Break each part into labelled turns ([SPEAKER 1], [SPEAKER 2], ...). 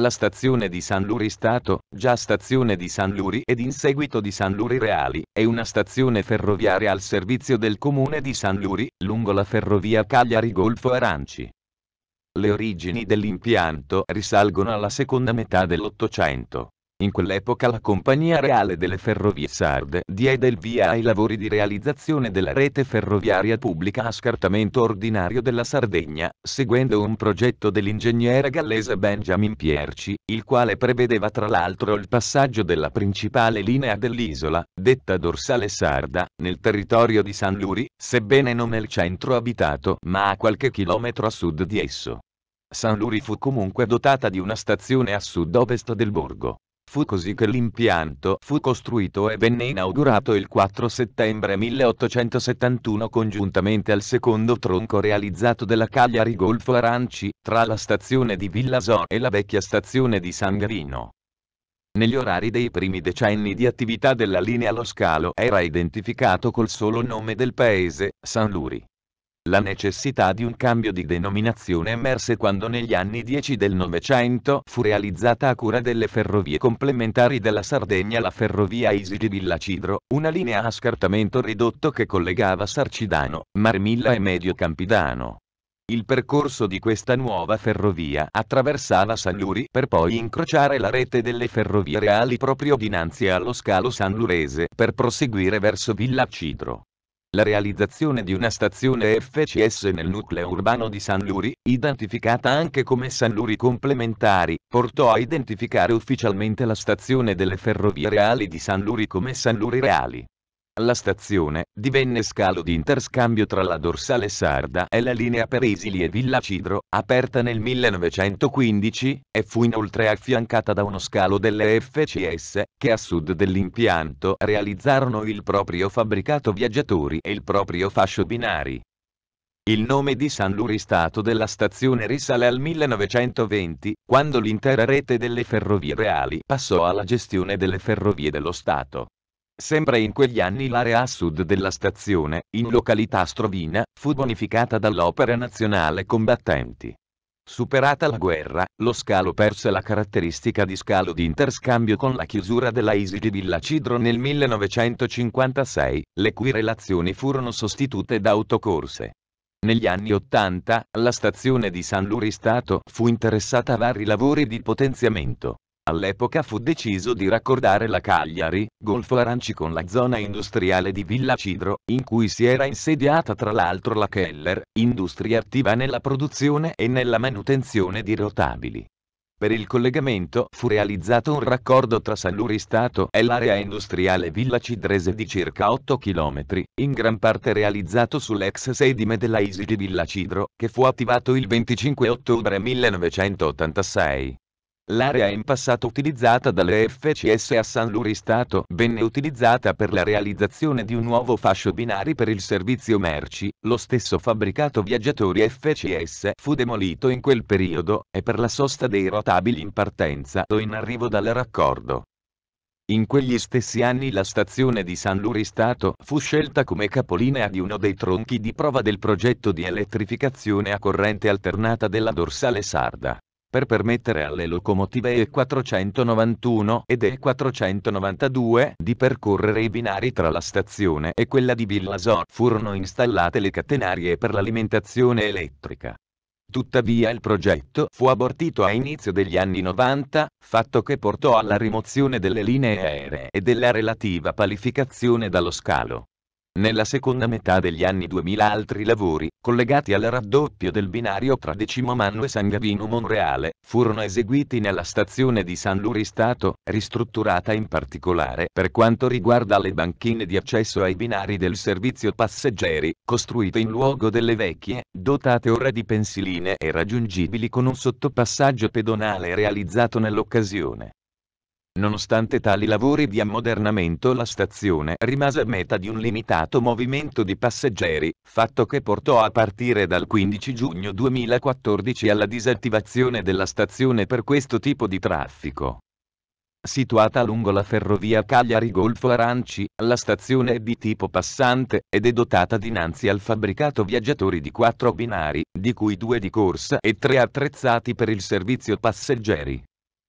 [SPEAKER 1] la stazione di San Luri Stato, già stazione di San Luri ed in seguito di San Luri Reali, è una stazione ferroviaria al servizio del comune di San Luri, lungo la ferrovia Cagliari-Golfo Aranci. Le origini dell'impianto risalgono alla seconda metà dell'Ottocento. In quell'epoca la Compagnia Reale delle Ferrovie Sarde diede il via ai lavori di realizzazione della rete ferroviaria pubblica a scartamento ordinario della Sardegna, seguendo un progetto dell'ingegnere gallese Benjamin Pierci, il quale prevedeva tra l'altro il passaggio della principale linea dell'isola, detta dorsale sarda, nel territorio di San Luri, sebbene non nel centro abitato ma a qualche chilometro a sud di esso. San Luri fu comunque dotata di una stazione a sud-ovest del borgo. Fu così che l'impianto fu costruito e venne inaugurato il 4 settembre 1871 congiuntamente al secondo tronco realizzato della Cagliari Golfo Aranci, tra la stazione di Villasò e la vecchia stazione di San Negli orari dei primi decenni di attività della linea lo scalo era identificato col solo nome del paese, San Luri. La necessità di un cambio di denominazione emerse quando negli anni 10 del Novecento fu realizzata a cura delle ferrovie complementari della Sardegna la ferrovia Isigi-Villacidro, una linea a scartamento ridotto che collegava Sarcidano, Marmilla e Medio Campidano. Il percorso di questa nuova ferrovia attraversava San per poi incrociare la rete delle ferrovie reali proprio dinanzi allo scalo sanlurese per proseguire verso Villacidro la realizzazione di una stazione FCS nel nucleo urbano di San Luri, identificata anche come San Luri Complementari, portò a identificare ufficialmente la stazione delle Ferrovie Reali di San Luri come San Luri Reali. La stazione divenne scalo di interscambio tra la dorsale sarda e la linea Peresili e Villa Cidro, aperta nel 1915, e fu inoltre affiancata da uno scalo delle FCS, che a sud dell'impianto realizzarono il proprio fabbricato viaggiatori e il proprio fascio binari. Il nome di San Luristato della stazione risale al 1920, quando l'intera rete delle ferrovie reali passò alla gestione delle ferrovie dello Stato. Sempre in quegli anni l'area a sud della stazione, in località Strovina, fu bonificata dall'Opera Nazionale Combattenti. Superata la guerra, lo scalo perse la caratteristica di scalo di interscambio con la chiusura della ISI di Villa Cidro nel 1956, le cui relazioni furono sostitute da autocorse. Negli anni Ottanta, la stazione di San Luristato fu interessata a vari lavori di potenziamento. All'epoca fu deciso di raccordare la Cagliari, Golfo Aranci con la zona industriale di Villa Cidro, in cui si era insediata tra l'altro la Keller, industria attiva nella produzione e nella manutenzione di rotabili. Per il collegamento fu realizzato un raccordo tra San Luristato e l'area industriale Villa Cidrese di circa 8 km, in gran parte realizzato sull'ex sedime della ISI di Villa Cidro, che fu attivato il 25 ottobre 1986. L'area in passato utilizzata dalle FCS a San Luristato venne utilizzata per la realizzazione di un nuovo fascio binari per il servizio merci, lo stesso fabbricato viaggiatori FCS fu demolito in quel periodo, e per la sosta dei rotabili in partenza o in arrivo dal raccordo. In quegli stessi anni la stazione di San Luristato fu scelta come capolinea di uno dei tronchi di prova del progetto di elettrificazione a corrente alternata della dorsale sarda per permettere alle locomotive E491 ed E492 di percorrere i binari tra la stazione e quella di Villasor furono installate le catenarie per l'alimentazione elettrica. Tuttavia il progetto fu abortito a inizio degli anni 90, fatto che portò alla rimozione delle linee aeree e della relativa palificazione dallo scalo. Nella seconda metà degli anni 2000 altri lavori, collegati al raddoppio del binario tra Decimomannu e San Gavino Monreale, furono eseguiti nella stazione di San Luristato, ristrutturata in particolare per quanto riguarda le banchine di accesso ai binari del servizio passeggeri, costruite in luogo delle vecchie, dotate ora di pensiline e raggiungibili con un sottopassaggio pedonale realizzato nell'occasione. Nonostante tali lavori di ammodernamento la stazione rimase meta di un limitato movimento di passeggeri, fatto che portò a partire dal 15 giugno 2014 alla disattivazione della stazione per questo tipo di traffico. Situata lungo la ferrovia Cagliari-Golfo Aranci, la stazione è di tipo passante ed è dotata dinanzi al fabbricato viaggiatori di quattro binari, di cui due di corsa e tre attrezzati per il servizio passeggeri.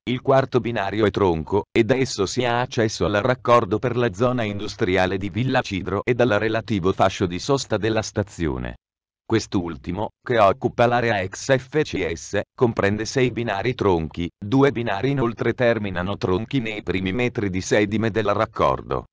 [SPEAKER 1] Il quarto binario è tronco, e da esso si ha accesso al raccordo per la zona industriale di Villa Cidro e al relativo fascio di sosta della stazione. Quest'ultimo, che occupa l'area ex FCS, comprende sei binari tronchi, due binari inoltre terminano tronchi nei primi metri di sedime del raccordo.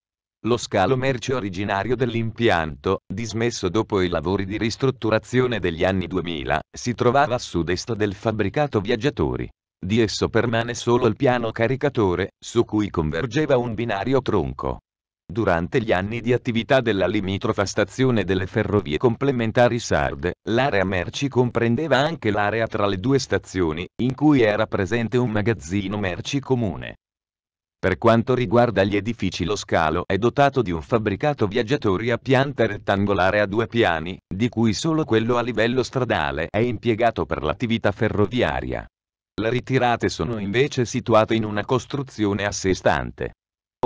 [SPEAKER 1] Lo scalo merci originario dell'impianto, dismesso dopo i lavori di ristrutturazione degli anni 2000, si trovava a sud-est del fabbricato viaggiatori. Di esso permane solo il piano caricatore, su cui convergeva un binario tronco. Durante gli anni di attività della limitrofa stazione delle ferrovie complementari sarde, l'area merci comprendeva anche l'area tra le due stazioni, in cui era presente un magazzino merci comune. Per quanto riguarda gli edifici lo scalo è dotato di un fabbricato viaggiatori a pianta rettangolare a due piani, di cui solo quello a livello stradale è impiegato per l'attività ferroviaria. Le ritirate sono invece situate in una costruzione a sé stante.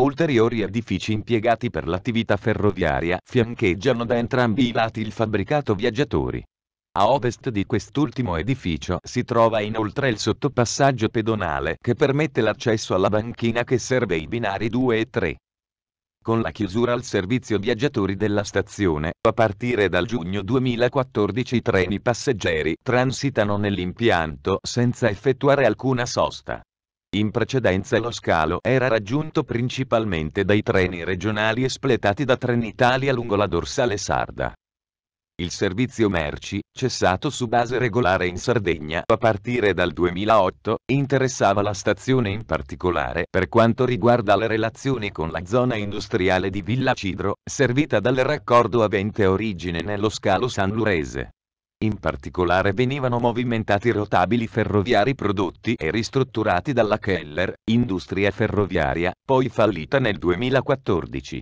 [SPEAKER 1] Ulteriori edifici impiegati per l'attività ferroviaria fiancheggiano da entrambi i lati il fabbricato viaggiatori. A ovest di quest'ultimo edificio si trova inoltre il sottopassaggio pedonale che permette l'accesso alla banchina che serve i binari 2 e 3 con la chiusura al servizio viaggiatori della stazione, a partire dal giugno 2014 i treni passeggeri transitano nell'impianto senza effettuare alcuna sosta. In precedenza lo scalo era raggiunto principalmente dai treni regionali espletati da Trenitalia lungo la dorsale sarda il servizio merci, cessato su base regolare in Sardegna a partire dal 2008, interessava la stazione in particolare per quanto riguarda le relazioni con la zona industriale di Villa Cidro, servita dal raccordo avente origine nello scalo sanlurese. In particolare venivano movimentati rotabili ferroviari prodotti e ristrutturati dalla Keller, industria ferroviaria, poi fallita nel 2014.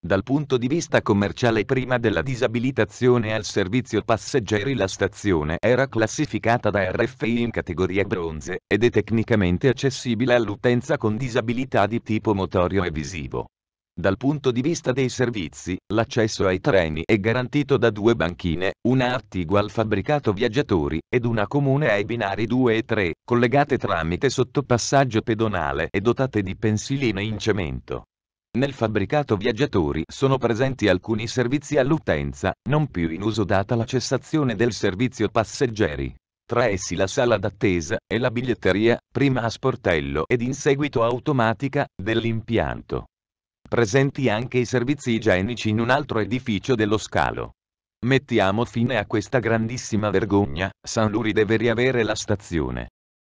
[SPEAKER 1] Dal punto di vista commerciale prima della disabilitazione al servizio passeggeri la stazione era classificata da RFI in categoria bronze, ed è tecnicamente accessibile all'utenza con disabilità di tipo motorio e visivo. Dal punto di vista dei servizi, l'accesso ai treni è garantito da due banchine, una attigua al fabbricato viaggiatori, ed una comune ai binari 2 e 3, collegate tramite sottopassaggio pedonale e dotate di pensiline in cemento. Nel fabbricato viaggiatori sono presenti alcuni servizi all'utenza, non più in uso data la cessazione del servizio passeggeri. Tra essi la sala d'attesa e la biglietteria, prima a sportello ed in seguito automatica, dell'impianto. Presenti anche i servizi igienici in un altro edificio dello scalo. Mettiamo fine a questa grandissima vergogna, San Luri deve riavere la stazione.